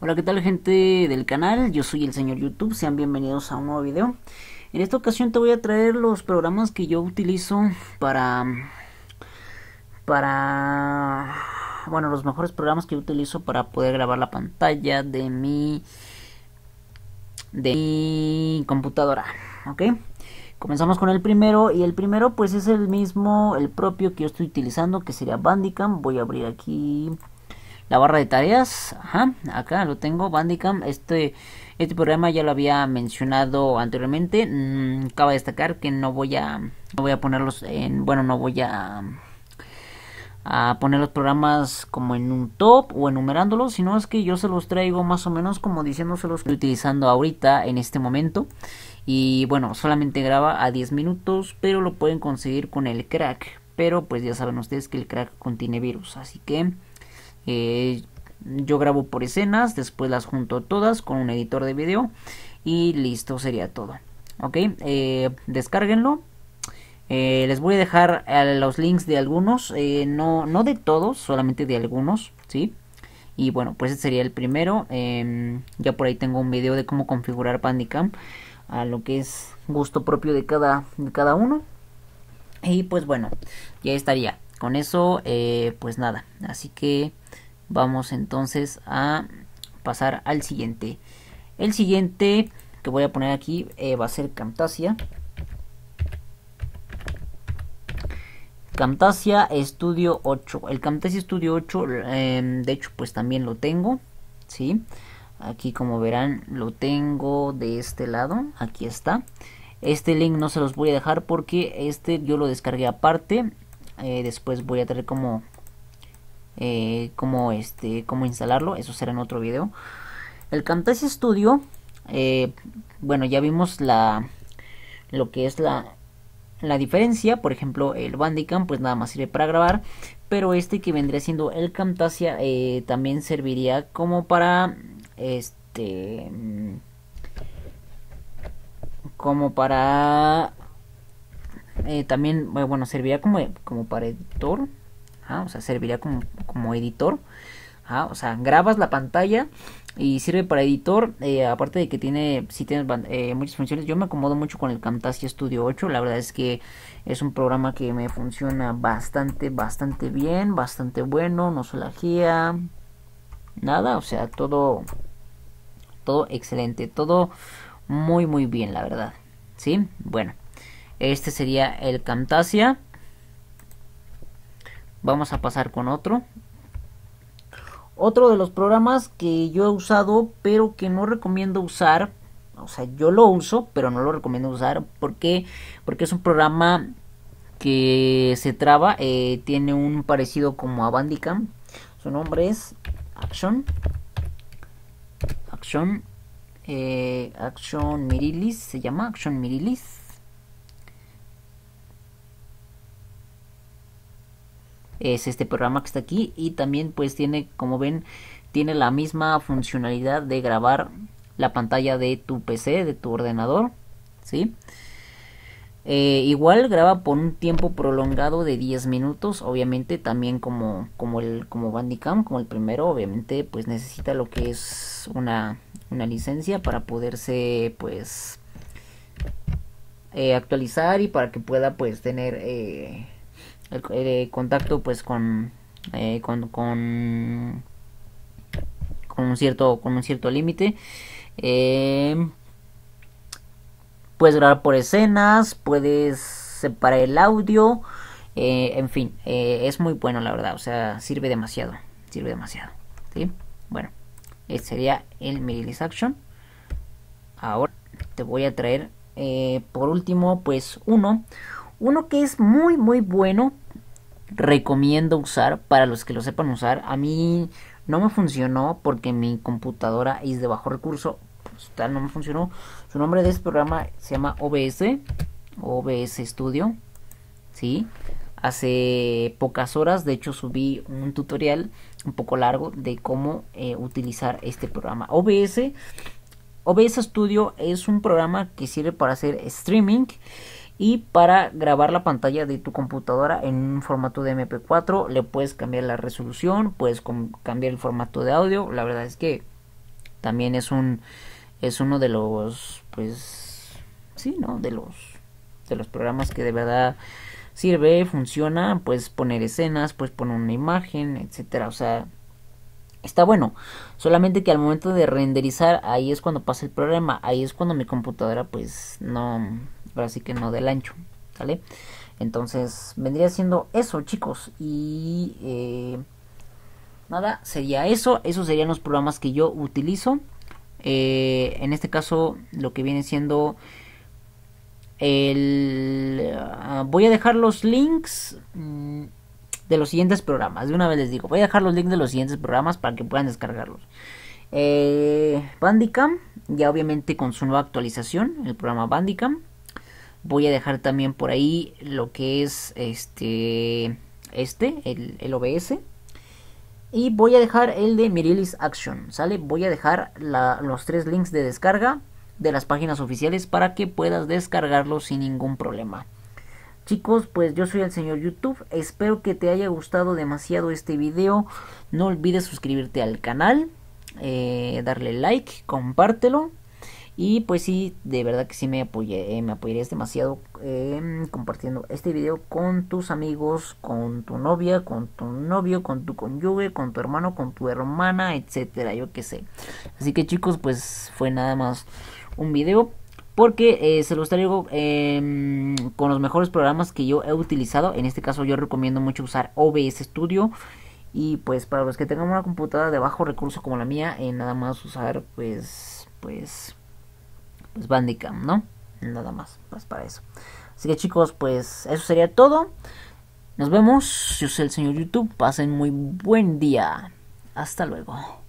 Hola, ¿qué tal gente del canal? Yo soy el señor YouTube, sean bienvenidos a un nuevo video. En esta ocasión te voy a traer los programas que yo utilizo para... Para... Bueno, los mejores programas que yo utilizo para poder grabar la pantalla de mi... De mi computadora, ¿ok? Comenzamos con el primero y el primero pues es el mismo, el propio que yo estoy utilizando que sería Bandicam. Voy a abrir aquí la barra de tareas. Ajá, acá lo tengo, Bandicam. Este, este programa ya lo había mencionado anteriormente. Mm, cabe acaba destacar que no voy a, voy a ponerlos en, bueno, no voy a, a poner los programas como en un top o enumerándolos, sino es que yo se los traigo más o menos como diciéndoselos estoy utilizando ahorita en este momento. Y bueno, solamente graba a 10 minutos, pero lo pueden conseguir con el crack. Pero pues ya saben ustedes que el crack contiene virus, así que eh, yo grabo por escenas, después las junto todas con un editor de video y listo, sería todo. Ok, eh, eh les voy a dejar los links de algunos, eh, no, no de todos, solamente de algunos, ¿sí? Y bueno, pues ese sería el primero. Em, ya por ahí tengo un video de cómo configurar Pandicam a lo que es gusto propio de cada, de cada uno. Y pues bueno, ya estaría con eso, eh, pues nada. Así que vamos entonces a pasar al siguiente. El siguiente que voy a poner aquí eh, va a ser Camtasia. Camtasia Studio 8. El Camtasia Studio 8, em, de hecho, pues también lo tengo. Aquí como verán, lo tengo de este lado. Aquí está. Este link no se los voy a dejar porque este yo lo descargué aparte eh, después voy a tener como eh, como este cómo instalarlo eso será en otro video el Camtasia Studio eh, bueno ya vimos la lo que es la la diferencia por ejemplo el Bandicam pues nada más sirve para grabar pero este que vendría siendo el Camtasia también serviría como para este mm, como para eh, también, eh, bueno, serviría como, como para editor. ¿ah? o sea, serviría como, como editor. ¿ah? o sea, grabas la pantalla y sirve para editor. Eh, aparte de que tiene, si tienes muchas funciones, yo me acomodo mucho con el Camtasia Studio 8. La verdad es que es un programa que me funciona bastante, bastante bien, bastante bueno. No se nada, o sea, todo, todo excelente, todo muy, muy bien, la verdad. ¿Sí? Bueno. Este sería el Camtasia. Vamos a pasar con otro. Otro de los programas que yo he usado, pero que no recomiendo usar. O sea, yo lo uso, pero no lo recomiendo usar. ¿Por qué? Porque es un programa que se traba. Eh, tiene un parecido como a Bandicam. Su nombre es Action. Action. Eh, Action Mirilis. Se llama Action Mirilis. es este programa que está aquí y también pues tiene como ven tiene la misma funcionalidad de grabar la pantalla de tu PC de tu ordenador sí eh, igual graba por un tiempo prolongado de 10 minutos obviamente también como como el como Bandicam como el primero obviamente pues necesita lo que es una una licencia para poderse pues eh, actualizar y para que pueda pues tener eh, el, eh, contacto pues eh, con, con, con, un cierto con un cierto límite eh, puedes grabar por escenas puedes separar el audio en fin es muy bueno la verdad o sea sirve demasiado sirve demasiado ¿sí? bueno este sería el ...Mirilis action ahora te voy a traer por último pues uno uno que es muy, muy bueno, recomiendo usar para los que lo sepan usar. A mí no me funcionó porque mi computadora es de bajo recurso, pues tal, no me funcionó. Su nombre de este programa se llama OBS, OBS Studio, ¿sí? Hace pocas horas, de hecho, subí un tutorial un poco largo de cómo eh, utilizar este programa. OBS, OBS Studio es un programa que sirve para hacer streaming y para grabar la pantalla de tu computadora en un formato de MP4 le puedes cambiar la resolución, puedes cambiar el formato de audio, la verdad es que también es un es uno de los pues sí, ¿no? de los de los programas que de verdad sirve, funciona, puedes poner escenas, puedes poner una imagen, etcétera, o sea, está bueno. Solamente que al momento de renderizar ahí es cuando pasa el problema, ahí es cuando mi computadora pues no Así que no del ancho, Entonces vendría siendo eso, chicos. Y eh, nada, sería eso. Esos serían los programas que yo utilizo. Eh, en este caso, lo que viene siendo el. Ah, voy a dejar los links. Mm, de los siguientes programas. De una vez les digo, voy a dejar los links de los siguientes programas para que puedan descargarlos. Eh, Bandicam, ya obviamente con su nueva actualización, el programa Bandicam. Voy a dejar también por ahí lo que es este, este, el, OBS. Y voy a dejar el de Mirilis Action, ¿sale? Voy a dejar los tres links de descarga de las páginas oficiales para que puedas descargarlo sin ningún problema. Chicos, pues yo soy el señor YouTube, espero que te haya gustado demasiado este video, no olvides suscribirte al canal, eh, darle like, compártelo y pues sí, de verdad que sí me apoyé, eh, me apoyarías demasiado em, compartiendo este video con tus amigos, con tu novia, con tu novio, con tu cónyuge, con tu hermano, con tu hermana, etcétera, yo qué sé. Así que chicos, pues fue nada más un video porque eh, se los traigo em, con los mejores programas que yo he utilizado. En este caso yo recomiendo mucho usar OBS Studio. Y pues para los que tengan una computadora de bajo recurso como la mía, eh, nada más usar pues pues es pues, Bandicam, ¿no? Nada más, pues para eso. Así que chicos, pues eso sería todo. Nos vemos. Yo soy el señor YouTube. Pasen muy buen día. Hasta luego.